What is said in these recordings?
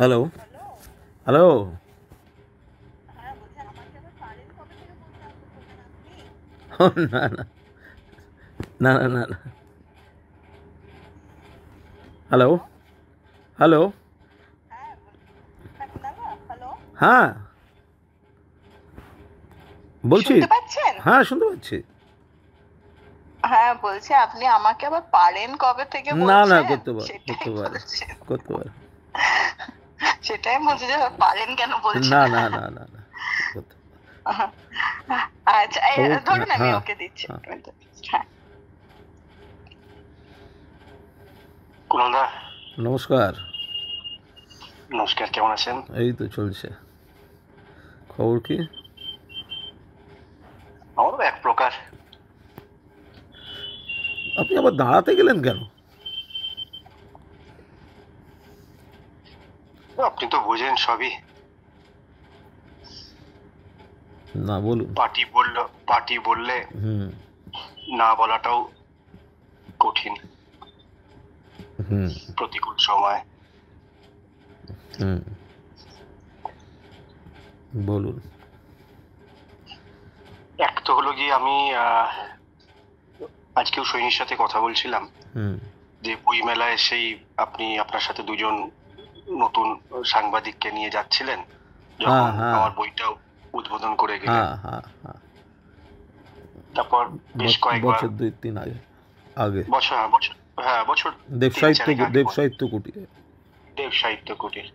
Hello hello না না না না না না হ্যালো হ্যালো হ্যাঁ বলছি হ্যাঁ শুনতে পাচ্ছি হ্যাঁ বলছি আপনি আমাকে আবার পারেন কবে থেকে না না করতে পার করতে পার করতে পারেন সেটাই বলছি যে পারেন কেন বলছি না না না না না আচ্ছা এই ধরুন আমি হ্যাঁ, ওকে দিচ্ছি হ্যাঁ। হ্যাঁ। নমস্কার নমস্কার কেমন আছেন এই তো চলছে খবর কি আমারও এক প্রকার আপনি আবার দাঁড়াতে গেলেন কেন আপনি তো বোঝেন সবই না বলুন পার্টি বলল পার্টি বললে না বলাটাও কঠিন প্রতিকূল সময় হুম বলুন এক তো হলো গিয়ে আমি আজকেও সৈনির সাথে কথা বলছিলাম যে বই মেলায় সেই আপনি আপনার সাথে দুজন নতুন সাংবাদিককে নিয়ে যাচ্ছিলেন যখন হ্যাঁ, হ্যাঁ। আমার বইটা উদ্বোধন করে গেলেন হ্যাঁ, তারপর বেশ কয়েকবার বছর দুই তিন আগে আগে বছর হ্যাঁ বছর হ্যাঁ বছর দেব সাহিত্য দেব সাহিত্য কুটির দেব সাহিত্য কুটির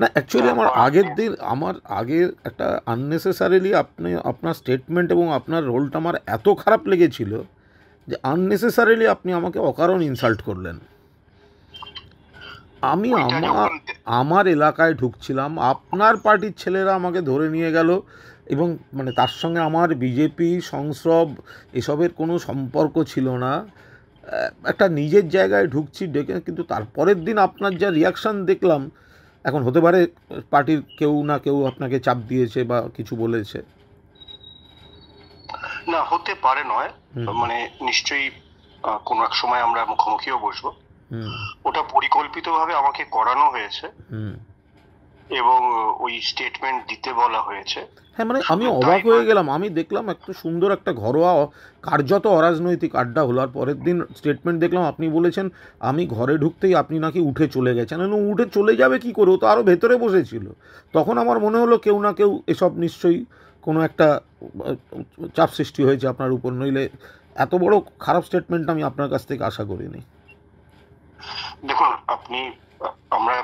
না অ্যাকচুয়ালি আমার আগের দিন আমার আগের একটা আননেসেসারিলি আপনি আপনার স্টেটমেন্ট এবং আপনার রোলটা আমার এত খারাপ লেগেছিল যে আননেসেসারিলি আপনি আমাকে অকারণ ইনসাল্ট করলেন আমি আমার আমার এলাকায় ঢুকছিলাম আপনার পার্টির ছেলেরা আমাকে ধরে নিয়ে গেল এবং মানে তার সঙ্গে আমার বিজেপি সংসব এসবের কোনো সম্পর্ক ছিল না একটা নিজের জায়গায় ঢুকছি ডেকে কিন্তু তারপরের দিন আপনার যা রিয়াকশান দেখলাম এখন হতে পারে পার্টির কেউ না কেউ আপনাকে চাপ দিয়েছে বা কিছু বলেছে না হতে পারে নয় মানে নিশ্চয়ই কোনো এক সময় আমরা মুখোমুখিও বসবো ওটা পরিকল্পিতভাবে আমাকে করানো হয়েছে এবং ওই স্টেটমেন্ট দিতে বলা হয়েছে হ্যাঁ মানে আমি অবাক হয়ে গেলাম আমি দেখলাম একটা সুন্দর একটা ঘরোয়া কার্যত অরাজনৈতিক আড্ডা হলো আর পরের দিন স্টেটমেন্ট দেখলাম আপনি বলেছেন আমি ঘরে ঢুকতেই আপনি নাকি উঠে চলে গেছেন উঠে চলে যাবে কি করে ও তো আরও ভেতরে বসেছিল তখন আমার মনে হলো কেউ না কেউ এসব নিশ্চয়ই কোনো একটা চাপ সৃষ্টি হয়েছে আপনার উপর নইলে এত বড় খারাপ স্টেটমেন্ট আমি আপনার কাছ থেকে আশা করিনি দেখুন আপনি আমরা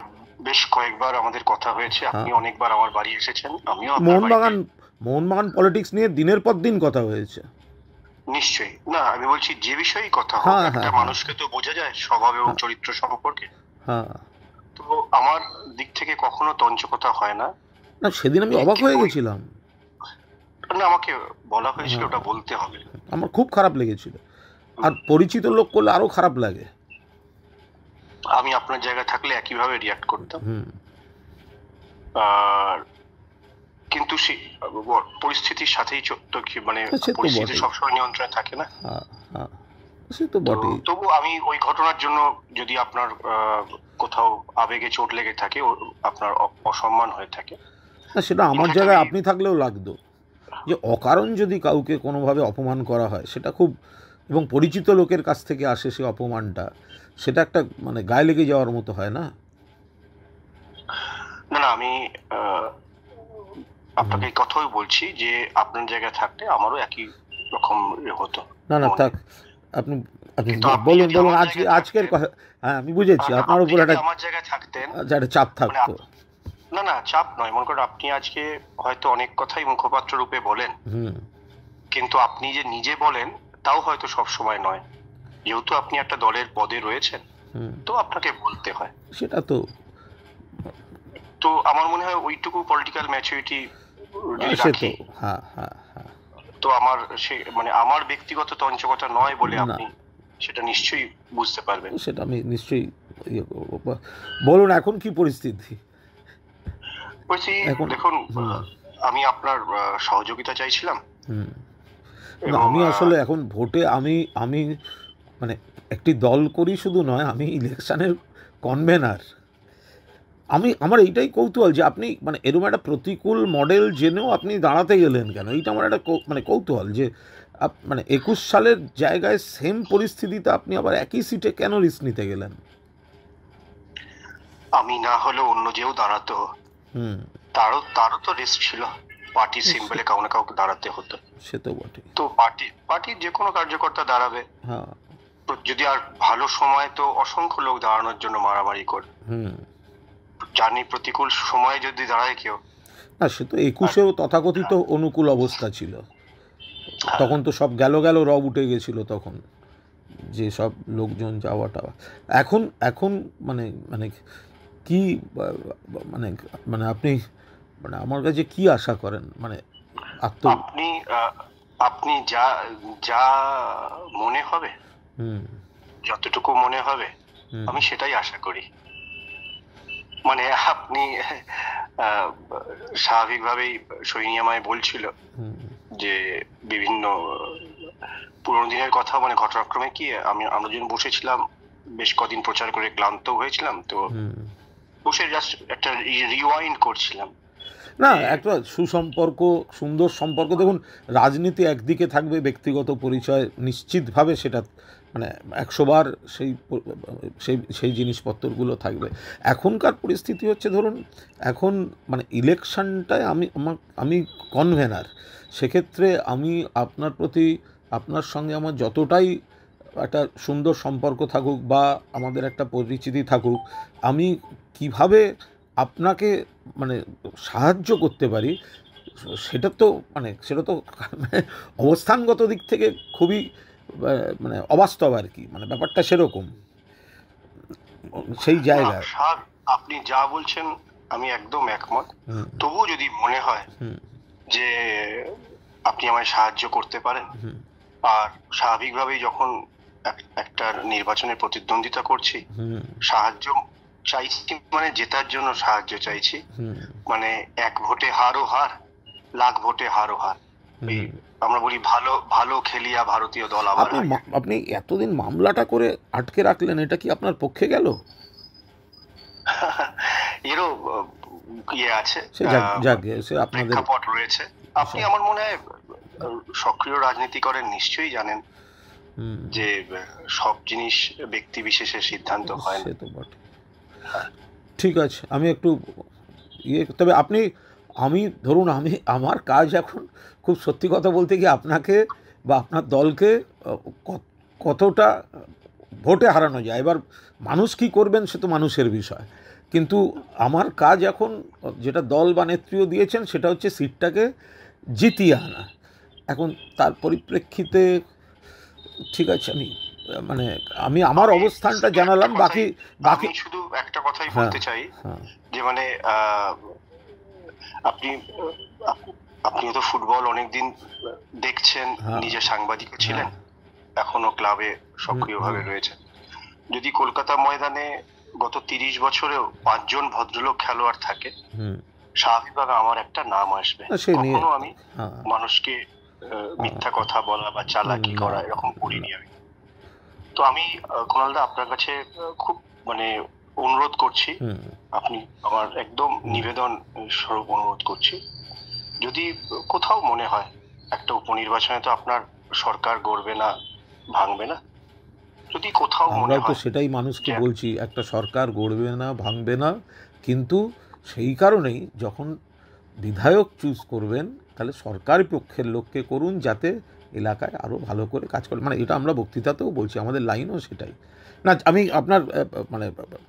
বেশ কয়েকবার আমাদের কথা হয়েছে হ্যাঁ। আপনি অনেকবার আমার বাড়ি এসেছেন আমিও মোহনবাগান মোহনবাগান পলিটিক্স নিয়ে দিনের পর দিন কথা হয়েছে নিশ্চয়ই না আমি বলছি যে বিষয়েই কথা হয় হ্যাঁ, একটা হ্যাঁ, মানুষকে তো বোঝা যায় স্বভাব এবং চরিত্র সম্পর্কে তো আমার দিক থেকে কখনো তঞ্চ কথা হয় না না সেদিন আমি অবাক হয়ে গেছিলাম না আমাকে বলা হয়েছিল ওটা বলতে হবে আমার খুব খারাপ লেগেছিল আর পরিচিত লোক করলে আরো খারাপ লাগে আমি আপনার জায়গায় থাকলে একইভাবে রিয়াক্ট করতাম আর কিন্তু পরিস্থিতির সাথেই তো মানে হ্যাঁ, পরিস্থিতি সবসময় নিয়ন্ত্রণে থাকে না হ্যাঁ, হ্যাঁ। তবু আমি ওই ঘটনার জন্য যদি আপনার কোথাও আবেগে চোট লেগে থাকে আপনার অসম্মান হয়ে থাকে না সেটা আমার জায়গায় আপনি থাকলেও লাগতো যে অকারণ যদি কাউকে কোনোভাবে অপমান করা হয় সেটা খুব এবং পরিচিত লোকের কাছ থেকে আসে সে অপমানটা সেটা একটা মানে গায়ে লেগে যাওয়ার মতো হয় না না না আমি আপনাকে কথাই বলছি যে আপনার জায়গায় থাকলে আমারও একই রকম হতো না না মানে থাক আপনি আপনি বলুন বলুন আজকে আজকের কথা হ্যাঁ আমি বুঝেছি আপনার উপর একটা আমার জায়গায় থাকতেন আচ্ছা একটা চাপ থাকতো মানে না না চাপ নয় মনে করেন আপনি আজকে হয়তো অনেক কথাই মুখপাত্র রূপে বলেন হুম কিন্তু আপনি যে নিজে বলেন তাও হয়তো সব সময় নয় যেহেতু আপনি একটা দলের পদে রয়েছেন তো আপনাকে বলতে হয় সেটা তো তো আমার মনে হয় ওইটুকু পলিটিক্যাল ম্যাচুরিটি রাখে তো আমার সে মানে আমার ব্যক্তিগত তঞ্চকতা নয় বলে আপনি সেটা নিশ্চয়ই বুঝতে পারবেন সেটা আমি নিশ্চয়ই ইয়ে বলুন এখন কি পরিস্থিতি বলছি দেখুন আমি আপনার সহযোগিতা চাইছিলাম আমি আসলে এখন ভোটে আমি আমি মানে একটি দল করি শুধু নয় আমি ইলেকশানের কনভেনার আমি আমার এইটাই কৌতূহল যে আপনি মানে এরকম একটা প্রতিকূল মডেল জেনেও আপনি দাঁড়াতে গেলেন কেন এইটা আমার একটা মানে কৌতূহল যে মানে একুশ সালের জায়গায় সেম পরিস্থিতিতে আপনি আবার একই সিটে কেন রিস্ক নিতে গেলেন আমি না হলে অন্য যেও দাঁড়াতো হুম তারও তারও তো রিস্ক ছিল পার্টি সিম্বলে কাউ না কাউকে দাঁড়াতে হতো সে তো বটে তো পার্টি পার্টির যে কোনো কার্যকর্তা দাঁড়াবে হ্যাঁ। তো যদি আর ভালো সময় তো অসংখ্য লোক দাঁড়ানোর জন্য মারামারি করে জানি প্রতিকূল সময়ে যদি দাঁড়ায় কেউ না সে তো একুশেও তথাকথিত অনুকূল অবস্থা ছিল তখন তো সব গেল গেল রব উঠে গেছিল তখন যে সব লোকজন যাওয়া টাওয়া এখন এখন মানে মানে কি মানে মানে আপনি মানে আমার কাছে কি আশা করেন মানে আপনি আপনি যা যা মনে হবে যতটুকু মনে হবে আমি সেটাই আশা করি মানে আপনি স্বাভাবিকভাবেই সৈনী আমায় বলছিল যে বিভিন্ন পুরোনো দিনের কথা মানে ঘটনাক্রমে কি আমি আমরা যখন বসেছিলাম বেশ কদিন প্রচার করে ক্লান্ত হয়েছিলাম তো বসে জাস্ট একটা রিওয়াইন্ড করছিলাম না একটা সুসম্পর্ক সুন্দর সম্পর্ক দেখুন রাজনীতি একদিকে থাকবে ব্যক্তিগত পরিচয় নিশ্চিতভাবে সেটা মানে একশোবার সেই সেই সেই জিনিসপত্রগুলো থাকবে এখনকার পরিস্থিতি হচ্ছে ধরুন এখন মানে ইলেকশনটায় আমি আমার আমি কনভেনার সেক্ষেত্রে আমি আপনার প্রতি আপনার সঙ্গে আমার যতটাই একটা সুন্দর সম্পর্ক থাকুক বা আমাদের একটা পরিচিতি থাকুক আমি কিভাবে আপনাকে মানে সাহায্য করতে পারি সেটা তো মানে সেটা তো অবস্থানগত দিক থেকে খুবই মানে অবাস্তব আর কি মানে ব্যাপারটা সেরকম সেই জায়গা আপনি যা বলছেন আমি একদম একমত তবুও যদি মনে হয় যে আপনি আমায় সাহায্য করতে পারেন আর স্বাভাবিকভাবেই যখন একটা নির্বাচনে প্রতিদ্বন্দ্বিতা করছি সাহায্য চাইছি মানে জেতার জন্য সাহায্য চাইছি মানে এক ভোটে হারও হার লাখ ভোটে হারও হার আমরা বলি ভালো ভালো খেলিয়া ভারতীয় দল আবার আপনি আপনি এতদিন মামলাটা করে আটকে রাখলেন এটা কি আপনার পক্ষে গেল এরও ইয়ে আছে প্রেক্ষাপট রয়েছে আপনি আমার মনে হয় সক্রিয় রাজনীতি করেন নিশ্চয়ই জানেন যে সব জিনিস ব্যক্তি বিশেষের সিদ্ধান্ত হয় না ঠিক আছে আমি একটু ইয়ে তবে আপনি আমি ধরুন আমি আমার কাজ এখন খুব সত্যি কথা বলতে গিয়ে আপনাকে বা আপনার দলকে কতটা ভোটে হারানো যায় এবার মানুষ কি করবেন সে তো মানুষের বিষয় কিন্তু আমার কাজ এখন যেটা দল বা নেত্রীও দিয়েছেন সেটা হচ্ছে সিটটাকে জিতিয়ে আনা এখন তার পরিপ্রেক্ষিতে ঠিক আছে আমি মানে আমি আমার অবস্থানটা জানালাম বাকি বাকি শুধু একটা কথাই হ্যাঁ, বলতে চাই হ্যাঁ। যে মানে আপনি আপনি তো ফুটবল অনেকদিন দেখছেন হ্যাঁ। নিজে সাংবাদিক ছিলেন এখনো ক্লাবে সক্রিয়ভাবে রয়েছেন যদি কলকাতা ময়দানে গত তিরিশ বছরেও পাঁচজন ভদ্রলোক খেলোয়াড় থাকে স্বাভাবিকভাবে আমার একটা নাম আসবে কখনো আমি মানুষকে মিথ্যা কথা বলা বা চালাকি করা এরকম করিনি আমি তো আমি কোনালদা আপনার কাছে খুব মানে অনুরোধ করছি আপনি আমার একদম নিবেদন স্বরূপ অনুরোধ করছি যদি কোথাও মনে হয় একটা উপনির্বাচনে তো আপনার সরকার গড়বে না ভাঙবে না যদি কোথাও মনে হয় তো সেটাই মানুষকে বলছি একটা সরকার গড়বে না ভাঙবে না কিন্তু সেই কারণেই যখন বিধায়ক চুজ করবেন তাহলে সরকারি পক্ষের লোককে করুন যাতে এলাকায় আরও ভালো করে কাজ করে মানে এটা আমরা বক্তৃতাতেও বলছি আমাদের লাইনও সেটাই না আমি আপনার মানে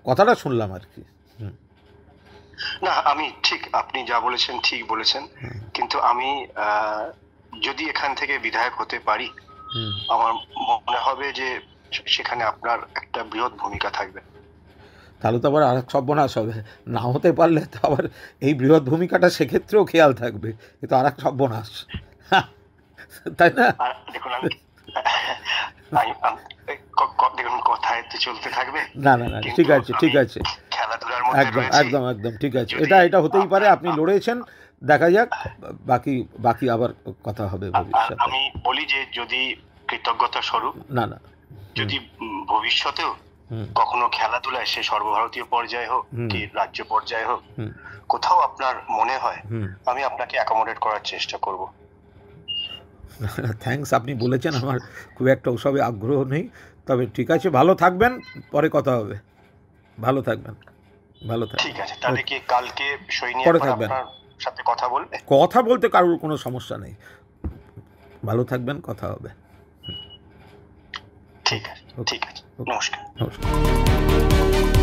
কথাটা শুনলাম আর কি না আমি ঠিক আপনি যা বলেছেন ঠিক বলেছেন কিন্তু আমি যদি এখান থেকে বিধায়ক হতে পারি আমার মনে হবে যে সেখানে আপনার একটা বৃহৎ ভূমিকা থাকবে তাহলে তো আবার আর সর্বনাশ হবে না হতে পারলে তো আবার এই বৃহৎ ভূমিকাটা সেক্ষেত্রেও খেয়াল থাকবে এ তো আর এক সর্বনাশ তাই না দেখুন দেখুন আপনি লড়েছেন দেখা যাক বাকি বাকি আবার কথা হবে ভবিষ্যতে আমি বলি যে যদি কৃতজ্ঞতা স্বরূপ না না যদি ভবিষ্যতেও কখনো খেলাধুলায় সে সর্বভারতীয় পর্যায়ে হোক কি রাজ্য পর্যায়ে হোক কোথাও আপনার মনে হয় আমি আপনাকে অ্যাকোমোডেট করার চেষ্টা করব থ্যাংকস আপনি বলেছেন আমার খুব একটা ওসবে আগ্রহ নেই তবে ঠিক আছে ভালো থাকবেন পরে কথা হবে ভালো থাকবেন ভালো থাকবেন ঠিক আছে তাহলে কি কালকে পরে থাকবেন সাথে কথা বলবে কথা বলতে কারোর কোনো সমস্যা নেই ভালো থাকবেন কথা হবে ঠিক আছে ঠিক আছে নমস্কার নমস্কার